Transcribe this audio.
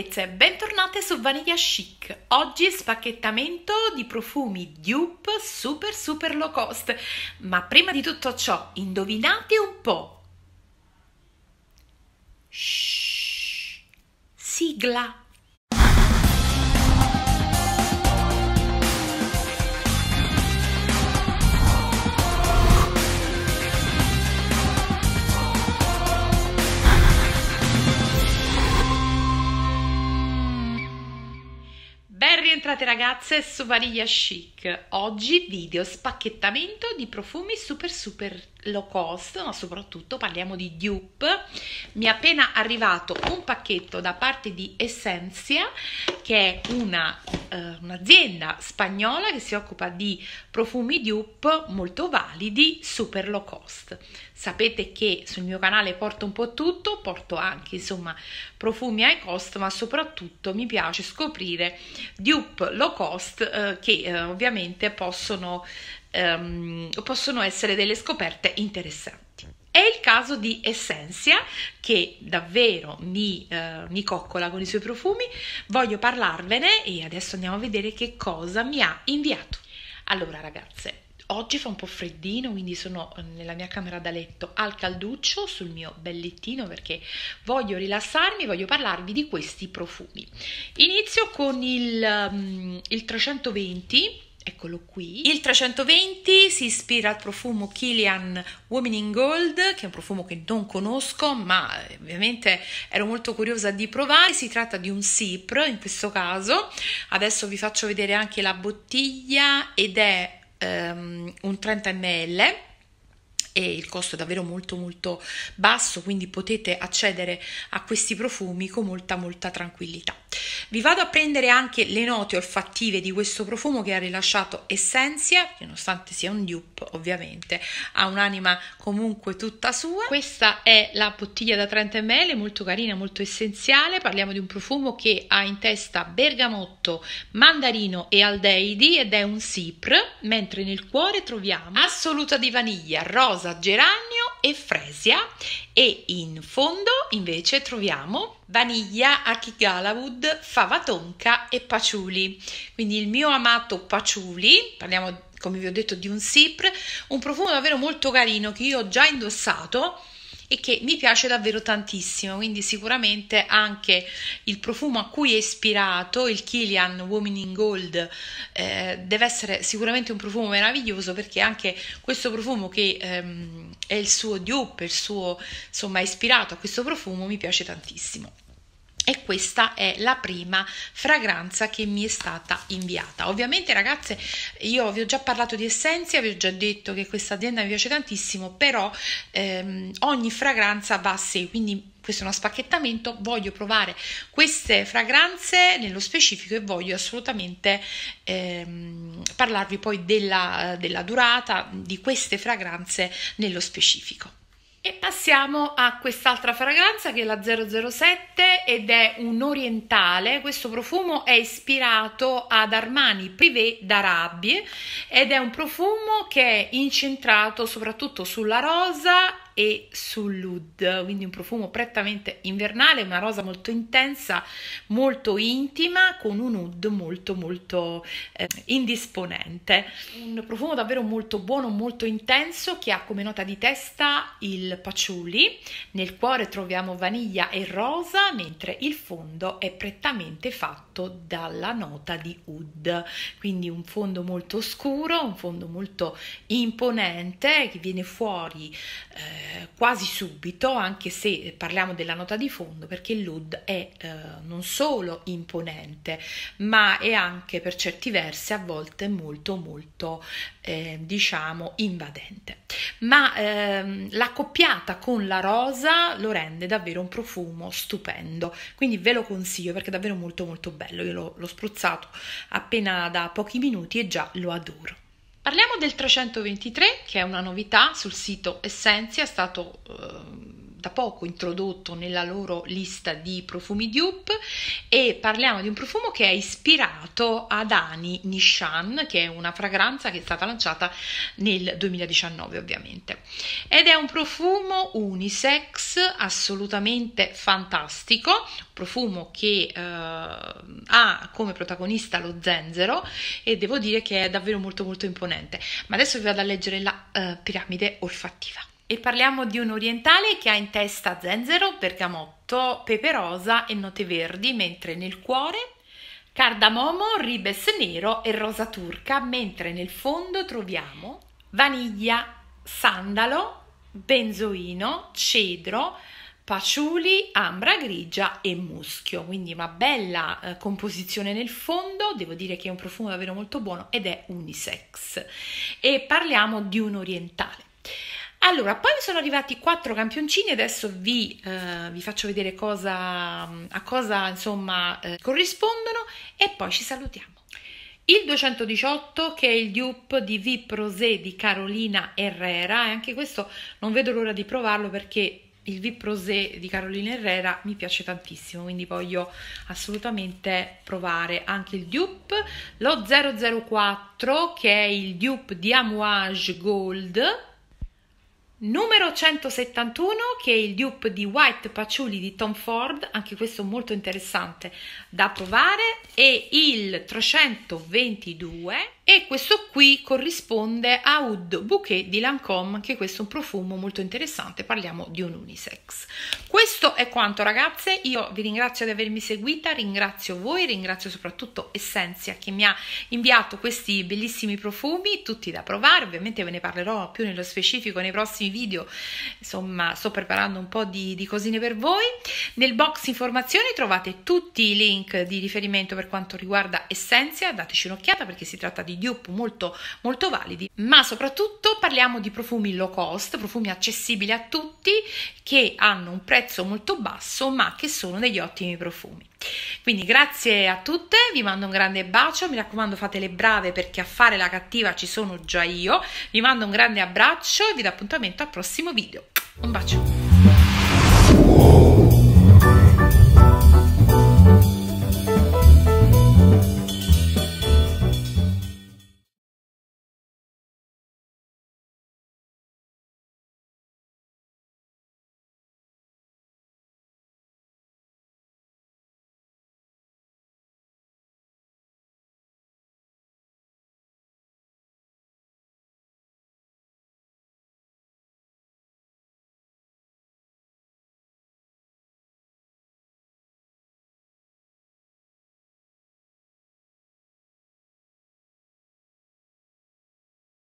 bellezze, bentornate su Vaniglia Chic. Oggi spacchettamento di profumi dupe super super low cost. Ma prima di tutto ciò, indovinate un po'. Shh, sigla. Benentrate ragazze su Vaniglia Chic, oggi video spacchettamento di profumi super super low cost, ma soprattutto parliamo di dupe. Mi è appena arrivato un pacchetto da parte di Essencia, che è una, eh, un'azienda spagnola che si occupa di profumi dupe molto validi, super low cost. Sapete che sul mio canale porto un po' tutto, porto anche insomma profumi high cost, ma soprattutto mi piace scoprire dupe low cost eh, che eh, ovviamente possono um, possono essere delle scoperte interessanti. È il caso di Essentia che davvero mi, eh, mi, coccola con i suoi profumi, voglio parlarvene e adesso andiamo a vedere che cosa mi ha inviato. Allora ragazze, oggi fa un po' freddino, quindi sono eh, nella mia camera da letto al calduccio sul mio bellettino perché voglio rilassarmi, voglio parlarvi di questi profumi. Inizio con il, ehm, il 320 Eccolo qui. Il 320 si ispira al profumo Killian Women in Gold, che è un profumo che non conosco, ma eh, ovviamente ero molto curiosa di provare. Si tratta di un Sipr in questo caso. Adesso vi faccio vedere anche la bottiglia ed è um, un 30 ml e il costo è davvero molto molto basso, quindi potete accedere a questi profumi con molta molta tranquillità. Vi vado a prendere anche le note olfattive di questo profumo che ha rilasciato Essentia, che nonostante sia un dupe ovviamente, ha un'anima comunque tutta sua. Questa è la bottiglia da 30 ml, molto carina, molto essenziale, parliamo di un profumo che ha in testa bergamotto, mandarino e aldeidi ed è un sipr, mentre nel cuore troviamo assoluta di vaniglia, rosa, geranio Efresia e in fondo invece troviamo vaniglia, achigalawud, fava tonka e paciuli. Quindi il mio amato paciuli, parliamo come vi ho detto di un sipr, un profumo davvero molto carino che io ho già indossato e che mi piace davvero tantissimo, quindi sicuramente anche il profumo a cui è ispirato il Kilian Woman in Gold eh, deve essere sicuramente un profumo meraviglioso perché anche questo profumo che ehm, è il suo dupe, il suo insomma è ispirato a questo profumo mi piace tantissimo e questa è la prima fragranza che mi è stata inviata. Ovviamente ragazze, io vi ho già parlato di essenze, vi ho già detto che questa azienda mi piace tantissimo, però ehm, ogni fragranza va a sé, quindi questo è uno spacchettamento, voglio provare queste fragranze nello specifico e voglio assolutamente ehm, parlarvi poi della, della durata di queste fragranze nello specifico. E passiamo a quest'altra fragranza che è la 007 ed è un orientale. Questo profumo è ispirato ad Armani Privé d'Arabie ed è un profumo che è incentrato soprattutto sulla rosa e Sullud, quindi un profumo prettamente invernale, una rosa molto intensa, molto intima, con un oud molto molto eh, indisponente. Un profumo davvero molto buono, molto intenso, che ha come nota di testa il patchouli, nel cuore troviamo vaniglia e rosa, mentre il fondo è prettamente fatto dalla nota di oud, quindi un fondo molto scuro, un fondo molto imponente che viene fuori eh, eh, quasi subito, anche se parliamo della nota di fondo, perché il LUD è eh, non solo imponente, ma è anche per certi versi a volte molto molto eh, diciamo invadente. Ma ehm, l'accoppiata con la rosa lo rende davvero un profumo stupendo, quindi ve lo consiglio perché è davvero molto molto bello. Io l'ho, l'ho spruzzato appena da pochi minuti e già lo adoro. Parliamo del 323 che è una novità sul sito Essentia, è stato eh, da poco introdotto nella loro lista di profumi dupe e parliamo di un profumo che è ispirato ad Ani Nishan, che è una fragranza che è stata lanciata nel 2019 ovviamente. Ed è un profumo unisex assolutamente fantastico, profumo che eh, ha come protagonista lo zenzero e devo dire che è davvero molto molto imponente. Ma adesso vi vado a leggere la eh, piramide olfattiva. E parliamo di un orientale che ha in testa zenzero, bergamotto, pepe rosa e note verdi, mentre nel cuore cardamomo, ribes nero e rosa turca, mentre nel fondo troviamo vaniglia, sandalo, benzoino, cedro, paciuli, ambra grigia e muschio. Quindi una bella eh, composizione nel fondo, devo dire che è un profumo davvero molto buono ed è unisex. E parliamo di un orientale. Allora, poi mi sono arrivati quattro campioncini, adesso vi, eh, vi faccio vedere cosa, a cosa insomma eh, corrispondono e poi ci salutiamo. Il 218 che è il dupe di Viprosé di Carolina Herrera e anche questo non vedo l'ora di provarlo perché il Viprosé di Carolina Herrera mi piace tantissimo, quindi voglio assolutamente provare anche il dupe, lo 004 che è il dupe di Amouage Gold Numero 171 che è il dupe di White Patchouli di Tom Ford, anche questo molto interessante da provare, e il 322 e questo qui corrisponde a Oud Bouquet di Lancome, che questo è un profumo molto interessante parliamo di un unisex questo è quanto ragazze io vi ringrazio di avermi seguita ringrazio voi ringrazio soprattutto Essenzia che mi ha inviato questi bellissimi profumi tutti da provare ovviamente ve ne parlerò più nello specifico nei prossimi video insomma sto preparando un po' di, di cosine per voi nel box informazioni trovate tutti i link di riferimento per quanto riguarda Essenzia dateci un'occhiata perché si tratta di di dupe molto, molto validi, ma soprattutto parliamo di profumi low cost, profumi accessibili a tutti che hanno un prezzo molto basso ma che sono degli ottimi profumi. Quindi grazie a tutte, vi mando un grande bacio, mi raccomando fate le brave perché a fare la cattiva ci sono già io, vi mando un grande abbraccio e vi do appuntamento al prossimo video. Un bacio!